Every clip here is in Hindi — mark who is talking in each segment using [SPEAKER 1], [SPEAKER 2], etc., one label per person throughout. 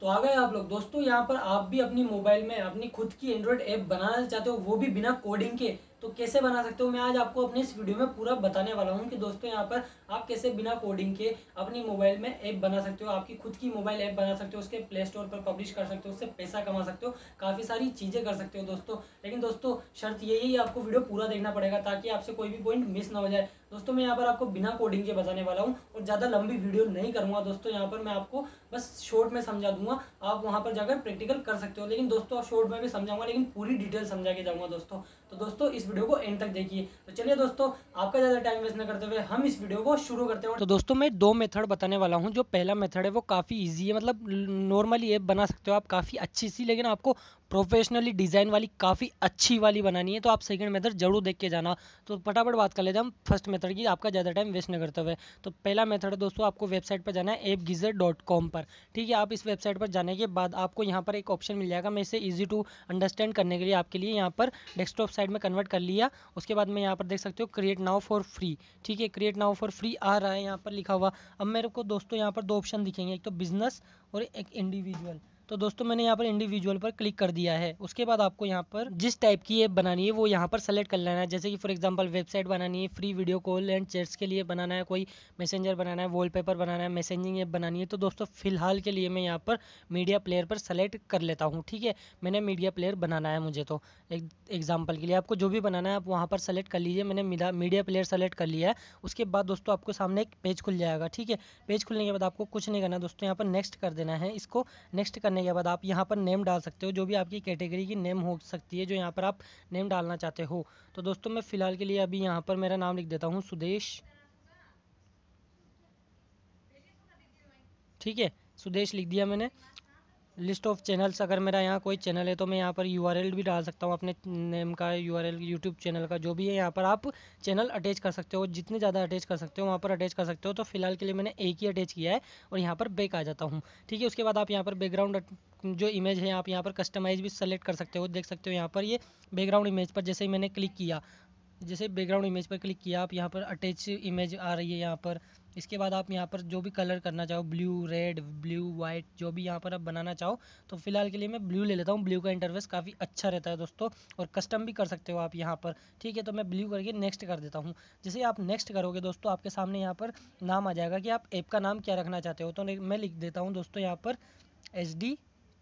[SPEAKER 1] तो आ गए आप लोग दोस्तों यहाँ पर आप भी अपनी मोबाइल में अपनी खुद की एंड्रॉयड ऐप बनाना चाहते हो वो भी बिना कोडिंग के तो कैसे बना सकते हो मैं आज आपको अपने इस वीडियो में पूरा बताने वाला हूँ कि दोस्तों यहाँ पर आप कैसे बिना कोडिंग के अपनी मोबाइल में ऐप बना सकते हो आपकी खुद की मोबाइल ऐप बना सकते हो उसके प्ले स्टोर पर पब्लिश कर सकते हो उससे पैसा कमा सकते हो काफ़ी सारी चीज़ें कर सकते हो दोस्तों लेकिन दोस्तों शर्त यही है आपको वीडियो पूरा देखना पड़ेगा ताकि आपसे कोई भी पॉइंट मिस ना हो जाए दोस्तों मैं यहाँ पर आपको बिना कोडिंग के बताने वाला हूँ और ज़्यादा लंबी वीडियो नहीं करूँगा दोस्तों यहाँ पर मैं आपको बस शॉर्ट में समझा दूंगा आप वहाँ पर जाकर प्रैक्टिकल कर सकते हो लेकिन दोस्तों शॉर्ट में भी समझाऊंगा लेकिन पूरी डिटेल समझा के जाऊँगा दोस्तों तो दोस्तों इस वीडियो को एंड तक देखिए तो चलिए दोस्तों आपका ज़्यादा टाइम वेस्ट न करते हुए हम इस वीडियो को शुरू करते हैं तो दोस्तों मैं दो मेथड बताने वाला हूँ जो पहला मेथड है वो काफ़ी ईजी है मतलब नॉर्मली ऐप बना सकते हो आप काफ़ी अच्छी सी लेकिन आपको प्रोफेशनली डिज़ाइन वाली काफ़ी अच्छी वाली बनानी है तो आप सेकंड मेथड जरूर देख के जाना तो फटाफट बात कर लेते हैं हम फर्स्ट मेथड की आपका ज़्यादा टाइम वेस्ट न करते हुए तो पहला मेथड है दोस्तों आपको वेबसाइट पर जाना है एप गीजर डॉट कॉम पर ठीक है आप इस वेबसाइट पर जाने के बाद आपको यहाँ पर एक ऑप्शन मिल जाएगा मैं इसे ईजी टू अंडरस्टैंड करने के लिए आपके लिए यहाँ पर डेस्कटॉप साइड में कन्वर्ट कर लिया उसके बाद में यहाँ पर देख सकते हो क्रिएट नाउ फॉर फ्री ठीक है क्रिएट नाउ फॉर फ्री आ रहा है यहाँ पर लिखा हुआ अब मेरे को दोस्तों यहाँ पर दो ऑप्शन दिखेंगे एक तो बिजनेस और एक इंडिविजुअल तो दोस्तों मैंने यहाँ पर इंडिविजुअल पर क्लिक कर दिया है उसके बाद आपको यहाँ पर जिस टाइप की ऐप बनानी है वो यहाँ पर सेलेक्ट कर लेना है जैसे कि फॉर एग्जाम्पल वेबसाइट बनानी है free video call and chats के लिए बनाना है कोई मैसेंजर बनाना है वॉलपेपर बनाना है मैसेजिंग ऐप बनानी है तो दोस्तों फिलहाल के लिए मैं यहाँ पर मीडिया प्लेयर पर सेलेक्ट कर लेता हूँ ठीक है मैंने मीडिया प्लेयर बनाना है मुझे तो एग्जाम्पल के लिए आपको जो भी बनाना है आप वहाँ पर सेलेक्ट कर लीजिए मैंने मीडिया प्लेयर सेलेक्ट कर लिया है उसके बाद दोस्तों आपको सामने एक पेज खुल जाएगा ठीक है पेज खुलने के बाद आपको कुछ नहीं करना दोस्तों यहाँ पर नेक्स्ट कर देना है इसको नेक्स्ट करने करने के बाद आप यहाँ पर नेम डाल सकते हो जो भी आपकी कैटेगरी की नेम हो सकती है जो यहाँ पर आप नेम डालना चाहते हो तो दोस्तों मैं फ़िलहाल के लिए अभी यहाँ पर मेरा नाम लिख देता हूँ सुदेश ठीक है सुदेश लिख दिया मैंने लिस्ट ऑफ चैनल्स अगर मेरा यहाँ कोई चैनल है तो मैं यहाँ पर यू भी डाल सकता हूँ अपने नेम का यू आर यूट्यूब चैनल का जो भी है यहाँ पर आप चैनल अटैच कर सकते हो जितने ज़्यादा अटैच कर सकते हो वहाँ पर अटैच कर सकते हो तो फिलहाल के लिए मैंने एक ही अटैच किया है और यहाँ पर बैक आ जाता हूँ ठीक है उसके बाद आप यहाँ पर बैकग्राउंड जो इमेज है आप यहाँ पर कस्टमाइज़ भी सेलेक्ट कर सकते हो देख सकते हो यहाँ पर ये बैकग्राउंड इमेज पर जैसे ही मैंने क्लिक किया जैसे बैकग्राउंड इमेज पर क्लिक किया आप यहाँ पर अटैच इमेज आ रही है यहाँ पर इसके बाद आप यहाँ पर जो भी कलर करना चाहो ब्लू रेड ब्लू वाइट जो भी यहाँ पर आप बनाना चाहो तो फिलहाल के लिए मैं ब्लू ले लेता हूँ ब्लू का इंटरवेस काफ़ी अच्छा रहता है दोस्तों और कस्टम भी कर सकते हो आप यहाँ पर ठीक है तो मैं ब्लू करके नेक्स्ट कर देता हूँ जैसे आप नेक्स्ट करोगे दोस्तों आपके सामने यहाँ पर नाम आ जाएगा कि आप ऐप का नाम क्या रखना चाहते हो तो मैं लिख देता हूँ दोस्तों यहाँ पर एच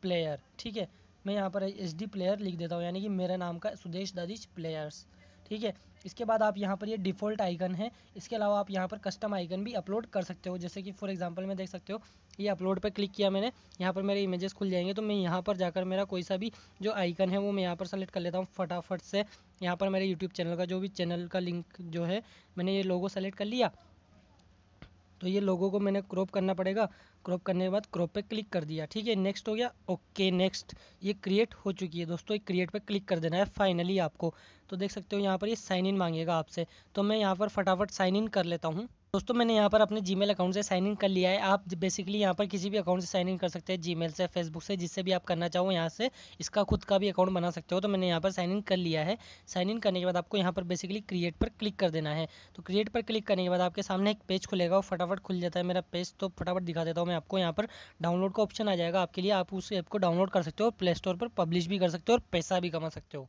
[SPEAKER 1] प्लेयर ठीक है मैं यहाँ पर एच प्लेयर लिख देता हूँ यानी कि मेरा नाम का सुदेश दादिश प्लेयर्स ठीक है इसके बाद आप यहाँ पर ये डिफ़ॉल्ट आइकन है इसके अलावा आप यहाँ पर कस्टम आइकन भी अपलोड कर सकते हो जैसे कि फॉर एग्जांपल मैं देख सकते हो ये अपलोड पर क्लिक किया मैंने यहाँ पर मेरे इमेजेस खुल जाएंगे तो मैं यहाँ पर जाकर मेरा कोई सा भी जो आइकन है वो मैं यहाँ पर सेलेक्ट कर लेता हूँ फटाफट से यहाँ पर मेरे यूट्यूब चैनल का जो भी चैनल का लिंक जो है मैंने ये लोगो सेलेक्ट कर लिया तो ये लोगों को मैंने क्रॉप करना पड़ेगा क्रॉप करने के बाद क्रॉप पे क्लिक कर दिया ठीक है नेक्स्ट हो गया ओके नेक्स्ट ये क्रिएट हो चुकी है दोस्तों ये क्रिएट पे क्लिक कर देना है फाइनली आपको तो देख सकते हो यहाँ पर ये साइन इन मांगेगा आपसे तो मैं यहाँ पर फटाफट साइन इन कर लेता हूँ दोस्तों मैंने यहाँ पर अपने जीमेल अकाउंट से साइन इन कर लिया है आप बेसिकली यहाँ पर किसी भी अकाउंट से साइन इन कर सकते हैं जीमेल से फेसबुक से जिससे भी आप करना चाहो यहाँ से इसका खुद का भी अकाउंट बना सकते हो तो मैंने यहाँ पर साइन इन कर लिया है साइन इन करने के बाद आपको यहाँ पर बेसिकली क्रिएट पर क्लिक कर देना है तो क्रिएट पर क्लिक करने के बाद आपके सामने एक पेज खुलेगा और फटाफट खुल जाता है मेरा पेज तो फटाफट दिखा देता हूँ मैं आपको यहाँ पर डाउनलोड का ऑप्शन आ जाएगा आपके लिए आप उस ऐप को डाउनलोड कर सकते हो प्ले स्टोर पर पब्लिश भी कर सकते हो और पैसा भी कमा सकते हो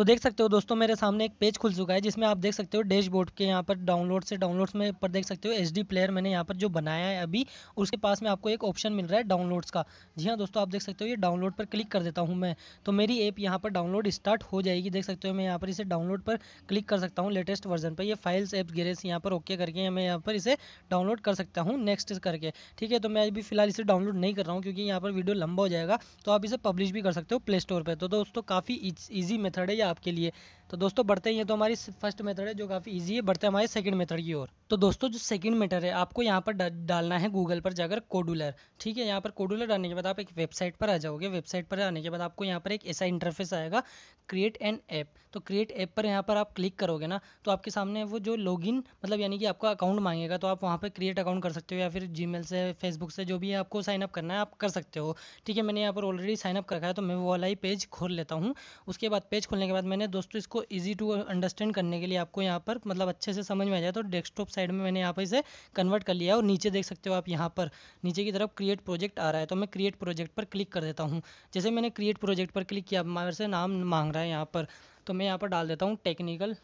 [SPEAKER 1] तो देख सकते हो दोस्तों मेरे सामने एक पेज खुल चुका है जिसमें आप देख सकते हो डैशबोर्ड के यहाँ पर डाउनलोड से डाउनलोड्स में पर देख सकते हो एच प्लेयर मैंने यहाँ पर जो बनाया है अभी उसके पास में आपको एक ऑप्शन मिल रहा है डाउनलोड्स का जी हाँ दोस्तों आप देख सकते हो ये डाउनलोड पर क्लिक कर देता हूँ मैं तो मेरी ऐप यहाँ पर डाउनलोड स्टार्ट हो जाएगी देख सकते हो मैं यहाँ पर इसे डाउनलोड पर क्लिक कर सकता हूँ लेटेस्ट वर्जन पर ये फाइल्स एप्स गेरेज यहाँ पर ओके करके मैं यहाँ पर इसे डाउनलोड कर सकता हूँ नेक्स्ट करके ठीक है तो मैं अभी फिलहाल इसे डाउनलोड नहीं कर रहा हूँ क्योंकि यहाँ पर वीडियो लंबा हो जाएगा तो आप इसे पब्लिश भी कर सकते हो प्ले स्टोर पर तो दोस्तों काफ़ी ईजी मेथड है आपके लिए तो दोस्तों बढ़ते हैं ये तो हमारी फर्स्ट मेथड है जो काफ़ी इजी है बढ़ते हैं हमारे सेकंड मेथड की ओर तो दोस्तों जो सेकंड मेथड है आपको यहाँ पर डालना है गूगल पर जाकर कोडुलर ठीक है यहाँ पर कोडुलर डालने के बाद आप एक वेबसाइट पर आ जाओगे वेबसाइट पर आने के बाद आपको यहाँ पर एक ऐसा इंटरफेस आएगा क्रिएट एन ऐप तो क्रिएट ऐप पर यहाँ पर आप क्लिक करोगे ना तो आपके सामने वो जो लॉग मतलब यानी कि आपका अकाउंट मांगेगा तो आप वहाँ पर क्रिएट अकाउंट कर सकते हो या फिर जी से फेसबुक से जो भी आपको साइन अप करना है आप कर सकते हो ठीक है मैंने यहाँ पर ऑलरेडी साइनअप कर रखा है तो मैं वो वाला ही पेज खोल लेता हूँ उसके बाद पेज खोलने के बाद मैंने दोस्तों इसको इजी टू अंडरस्टैंड करने के लिए आपको यहाँ पर मतलब अच्छे से समझ में आ जाए तो डेस्कटॉप साइड में मैंने यहाँ पर इसे कन्वर्ट कर लिया और नीचे देख सकते हो आप यहाँ पर नीचे की तरफ क्रिएट प्रोजेक्ट आ रहा है तो मैं क्रिएट प्रोजेक्ट पर क्लिक कर देता हूँ जैसे मैंने क्रिएट प्रोजेक्ट पर क्लिक किया मेरे से नाम मांग रहा है यहाँ पर तो मैं यहाँ पर डाल देता हूँ टेक्निकल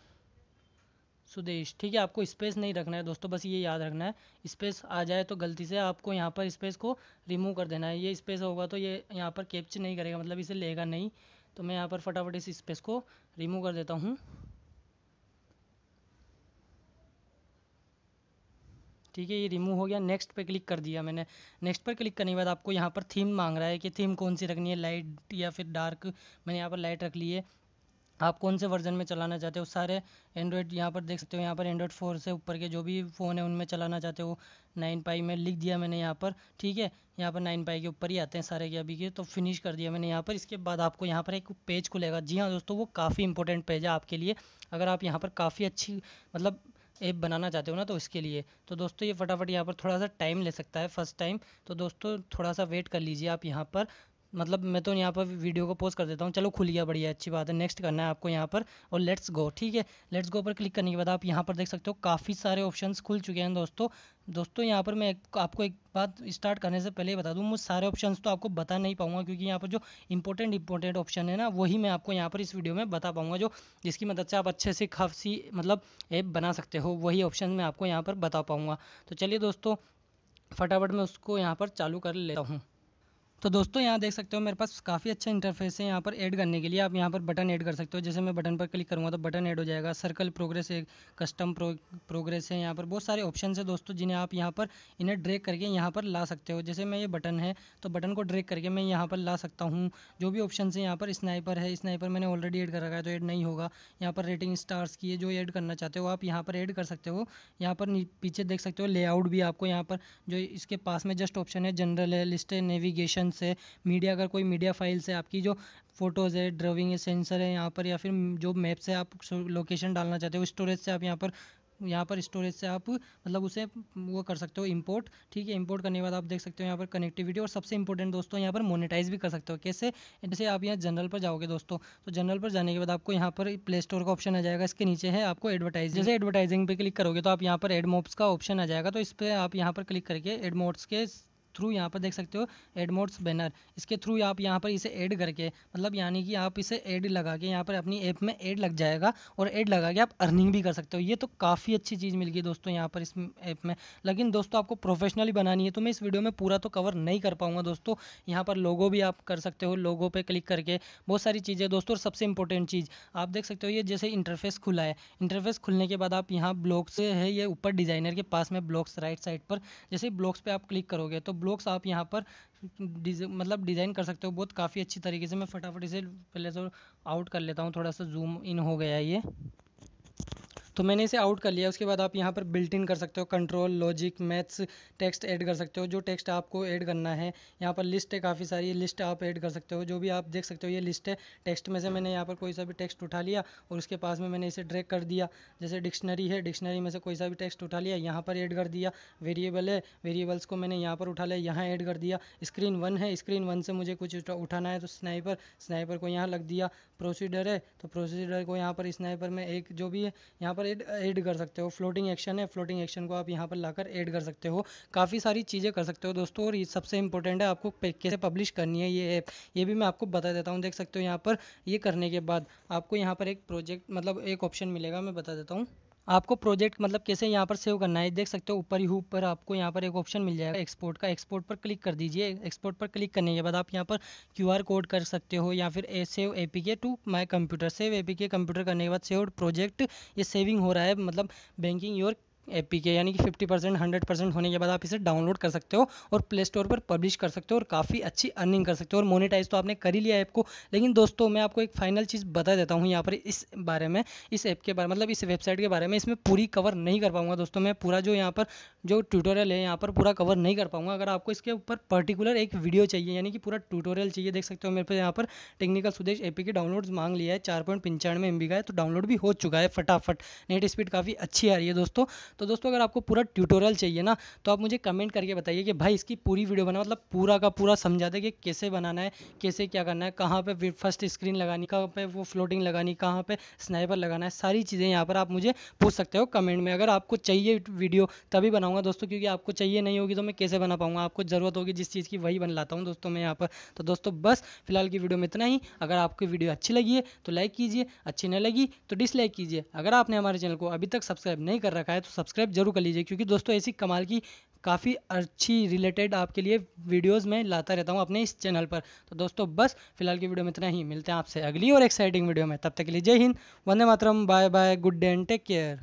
[SPEAKER 1] सुदेश ठीक है आपको स्पेस नहीं रखना है दोस्तों बस ये याद रखना है स्पेस आ जाए तो गलती से आपको यहाँ पर स्पेस को रिमूव कर देना है ये स्पेस होगा तो ये यहाँ पर कैप्च नहीं करेगा मतलब इसे लेगा नहीं तो मैं यहाँ पर फटाफट इस स्पेस को रिमूव कर देता हूँ ठीक है ये रिमूव हो गया नेक्स्ट पे क्लिक कर दिया मैंने नेक्स्ट पर क्लिक करने के बाद आपको यहाँ पर थीम मांग रहा है कि थीम कौन सी रखनी है लाइट या फिर डार्क मैंने यहाँ पर लाइट रख ली है आप कौन से वर्ज़न में चलाना चाहते हो सारे एंड्रॉयड यहाँ पर देख सकते हो यहाँ पर एंड्रॉयड फोर से ऊपर के जो भी फ़ोन है उनमें चलाना चाहते हो नाइन पाई में लिख दिया मैंने यहाँ पर ठीक है यहाँ पर नाइन पाई के ऊपर ही आते हैं सारे के अभी के तो फिनिश कर दिया मैंने यहाँ पर इसके बाद आपको यहाँ पर एक पेज खुलेगा जी हाँ दोस्तों वो काफ़ी इंपॉर्टेंट पेज है आपके लिए अगर आप यहाँ पर काफ़ी अच्छी मतलब ऐप बनाना चाहते हो ना तो इसके लिए तो दोस्तों ये फटाफट यहाँ पर थोड़ा सा टाइम ले सकता है फर्स्ट टाइम तो दोस्तों थोड़ा सा वेट कर लीजिए आप यहाँ पर मतलब मैं तो यहाँ पर वीडियो को पोस्ट कर देता हूँ चलो खुल गया बढ़िया अच्छी बात है नेक्स्ट करना है आपको यहाँ पर और लेट्स गो ठीक है लेट्स गो पर क्लिक करने के बाद आप यहाँ पर देख सकते हो काफ़ी सारे ऑप्शन खुल चुके हैं दोस्तों दोस्तों यहाँ पर मैं आपको एक बात स्टार्ट करने से पहले बता दूँ मुझ सारे ऑप्शन तो आपको बता नहीं पाऊँगा क्योंकि यहाँ पर जो इंपॉर्टेंट इंपॉर्टेंट ऑप्शन है ना वही मैं आपको यहाँ पर इस वीडियो में बता पाऊँगा जो जिसकी मदद से आप अच्छे से खासी मतलब ऐप बना सकते हो वही ऑप्शन मैं आपको यहाँ पर बता पाऊँगा तो चलिए दोस्तों फटाफट मैं उसको यहाँ पर चालू कर लेता हूँ तो दोस्तों यहाँ देख सकते हो मेरे पास काफ़ी अच्छा इंटरफेस है यहाँ पर ऐड करने के लिए आप यहाँ पर बटन ऐड कर सकते हो जैसे मैं बटन पर क्लिक करूँगा तो बटन ऐड हो जाएगा सर्कल प्रोग्रेस है कस्टम प्रो, प्रोग्रेस है यहाँ पर बहुत सारे ऑप्शन है दोस्तों जिन्हें आप यहाँ पर इन्हें ड्रैग करके यहाँ पर ला सकते हो जैसे मैं ये बटन है तो बटन को ड्रेक करके मैं यहाँ पर ला सकता हूँ जो भी ऑप्शन है यहाँ पर स्नाइपर है स्नाइपर मैंने ऑलरेडी एड कर रखा है तो एड नहीं होगा यहाँ पर रेटिंग स्टार्स की है जो एड करना चाहते हो आप यहाँ पर एड कर सकते हो यहाँ पर पीछे देख सकते हो लेआउट भी आपको यहाँ पर जो इसके पास में जस्ट ऑप्शन है जनरल है लिस्ट है नेविगेशन सेक्शन से मीडिया अगर कोई मीडिया फाइल से आपकी जो फोटोज़ है ड्रविंग है सेंसर है यहाँ पर या फिर जो मैप से आप लोकेशन डालना चाहते हो स्टोरेज से आप यहाँ पर यहाँ पर स्टोरेज से आप मतलब उसे वो कर सकते हो इंपोर्ट ठीक है इंपोर्ट करने के बाद आप देख सकते हो यहाँ पर कनेक्टिविटी और सबसे इंपॉर्टेंट दोस्तों यहाँ पर मोनेटाइज भी कर सकते हो कैसे जैसे आप यहाँ जनरल पर जाओगे दोस्तों तो जनरल पर जाने के बाद आपको यहाँ पर प्ले स्टोर का ऑप्शन आ जाएगा इसके नीचे है आपको एडवर्टाइज जैसे एडवर्टाइजिंग पर क्लिक करोगे तो आप यहाँ पर एडमोप्स का ऑप्शन आ जाएगा तो इस पर आप यहाँ पर क्लिक करके एडमोट्स के थ्रू यहाँ पर देख सकते हो एडमोड्स बैनर इसके थ्रू आप यहाँ पर इसे ऐड करके मतलब यानी कि आप इसे ऐड लगा के यहाँ पर अपनी ऐप में ऐड लग जाएगा और ऐड लगा के आप अर्निंग भी कर सकते हो ये तो काफ़ी अच्छी चीज़ मिल गई दोस्तों यहाँ पर इस ऐप में लेकिन दोस्तों आपको प्रोफेशनली बनानी है तो मैं इस वीडियो में पूरा तो कवर नहीं कर पाऊँगा दोस्तों यहाँ पर लोगो भी आप कर सकते हो लोगो पर क्लिक करके बहुत सारी चीज़ें दोस्तों और सबसे इंपॉर्टेंट चीज़ आप देख सकते हो ये जैसे इंटरफेस खुला है इंटरफेस खुलने के बाद आप यहाँ ब्लॉक्स है ये ऊपर डिज़ाइनर के पास में ब्लॉक्स राइट साइड पर जैसे ब्लॉक्स पर आप क्लिक करोगे तो ब्लॉक्स आप यहाँ पर डिज़ मतलब डिज़ाइन कर सकते हो बहुत काफ़ी अच्छी तरीके से मैं फटाफट इसे पहले से तो आउट कर लेता हूँ थोड़ा सा जूम इन हो गया ये तो मैंने इसे आउट कर लिया उसके बाद आप यहाँ पर बिल्ट इन कर सकते हो control logic maths text add कर सकते हो जो टेक्स्ट आपको ऐड करना है यहाँ पर लिस्ट है काफ़ी सारी लिस्ट आप ऐड कर सकते हो जो भी आप देख सकते हो ये लिस्ट है टेक्स्ट में से मैंने यहाँ पर कोई सा भी टेक्स्ट उठा लिया और उसके पास में मैंने इसे ड्रैग कर दिया जैसे डिक्शनरी है डिक्शनरी में से कोई सा भी टेक्स्ट उठा लिया यहाँ पर ऐड कर दिया वेरिएबल है वेरिएबल्स को मैंने यहाँ पर उठा लिया यहाँ ऐड कर दिया स्क्रीन वन है स्क्रीन वन से मुझे कुछ उठाना है तो स्नाइपर स्नाइपर को यहाँ लग दिया प्रोसीडर है तो प्रोसीडर को यहाँ पर स्नाइपर में एक जो भी है यहाँ पर पर एड ऐड कर सकते हो फ्लोटिंग एक्शन है फ्लोटिंग एक्शन को आप यहाँ पर लाकर ऐड कर सकते हो काफ़ी सारी चीज़ें कर सकते हो दोस्तों और ये सबसे इंपॉर्टेंट है आपको कैसे पब्लिश करनी है ये ऐप ये भी मैं आपको बता देता हूँ देख सकते हो यहाँ पर ये करने के बाद आपको यहाँ पर एक प्रोजेक्ट मतलब एक ऑप्शन मिलेगा मैं बता देता हूँ आपको प्रोजेक्ट मतलब कैसे यहाँ पर सेव करना है देख सकते हो ऊपर ही ऊपर आपको यहाँ पर एक ऑप्शन मिल जाएगा एक्सपोर्ट का एक्सपोर्ट पर क्लिक कर दीजिए एक्सपोर्ट पर क्लिक करने के बाद आप यहाँ पर क्यूआर कोड कर सकते हो या फिर a save A P K to my computer save A P K computer करने के बाद सेव प्रोजेक्ट ये सेविंग हो रहा है मतलब बैंकिंग योर ए यानी कि 50 परसेंट हंड्रेड परसेंट होने के बाद आप इसे डाउनलोड कर सकते हो और प्ले स्टोर पर पब्लिश कर सकते हो और काफ़ी अच्छी अर्निंग कर सकते हो और मोनिटाइज तो आपने कर ही लिया ऐप को लेकिन दोस्तों मैं आपको एक फाइनल चीज़ बता देता हूँ यहाँ पर इस बारे में इस ऐप के बारे मतलब इस वेबसाइट के बारे में इसमें पूरी कवर नहीं कर पाऊँगा दोस्तों मैं पूरा जो यहाँ पर जो ट्यूटोरियल है यहाँ पर पूरा कवर नहीं कर पाऊँगा अगर आपको इसके ऊपर पर्टिकुलर एक वीडियो चाहिए यानी कि पूरा ट्यूटोरियल चाहिए देख सकते हो मेरे पास यहाँ पर टेक्निकल सुदेश ए के डाउनलोड मांग लिया है चार पॉइंट पंचानवे एम का है तो डाउनलोड भी हो चुका है फटाफट नेट स्पीड काफ़ी अच्छी आ रही है दोस्तों तो दोस्तों अगर आपको पूरा ट्यूटोरियल चाहिए ना तो आप मुझे कमेंट करके बताइए कि भाई इसकी पूरी वीडियो बना मतलब पूरा का पूरा समझा दे कि कैसे बनाना है कैसे क्या करना है कहाँ पर फर्स्ट स्क्रीन लगानी कहाँ पर वो फ्लोटिंग लगानी कहाँ पर स्नाइपर लगाना है सारी चीज़ें यहाँ पर आप मुझे पूछ सकते हो कमेंट में अगर आपको चाहिए वीडियो तभी बनाऊँगा दोस्तों क्योंकि आपको चाहिए नहीं होगी तो मैं कैसे बना पाऊँगा आपको ज़रूरत होगी जिस चीज़ की वही बन लाता हूँ दोस्तों मैं यहाँ पर तो दोस्तों बस फिलहाल की वीडियो में इतना ही अगर आपकी वीडियो अच्छी लगी है तो लाइक कीजिए अच्छी न लगी तो डिसलाइक कीजिए अगर आपने हमारे चैनल को अभी तक सब्सक्राइब नहीं कर रखा है तो सब सब्सक्राइब जरूर कर लीजिए क्योंकि दोस्तों ऐसी कमाल की काफ़ी अच्छी रिलेटेड आपके लिए वीडियोस मैं लाता रहता हूँ अपने इस चैनल पर तो दोस्तों बस फिलहाल की वीडियो में इतना ही मिलते हैं आपसे अगली और एक्साइटिंग वीडियो में तब तक के लिए जय हिंद वंदे मातरम bye bye good day and take care